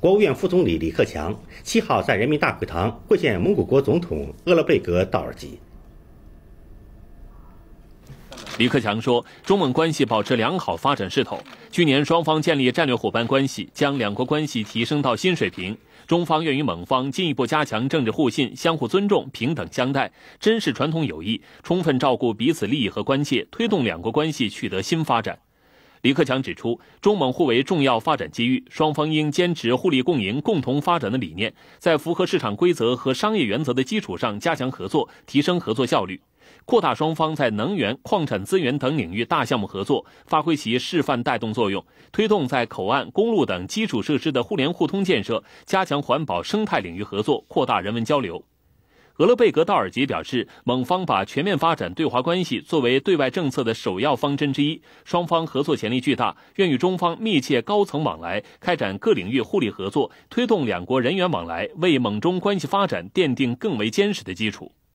国务院副总理李克强七号在人民大会堂会见蒙古国总统额勒贝格道尔吉。李克强说，中蒙关系保持良好发展势头。去年双方建立战略伙伴关系，将两国关系提升到新水平。中方愿与蒙方进一步加强政治互信，相互尊重、平等相待，珍视传统友谊，充分照顾彼此利益和关切，推动两国关系取得新发展。李克强指出，中蒙互为重要发展机遇，双方应坚持互利共赢、共同发展的理念，在符合市场规则和商业原则的基础上加强合作，提升合作效率，扩大双方在能源、矿产资源等领域大项目合作，发挥其示范带动作用，推动在口岸、公路等基础设施的互联互通建设，加强环保、生态领域合作，扩大人文交流。俄勒贝格道尔吉表示，蒙方把全面发展对华关系作为对外政策的首要方针之一，双方合作潜力巨大，愿与中方密切高层往来，开展各领域互利合作，推动两国人员往来，为蒙中关系发展奠定更为坚实的基础。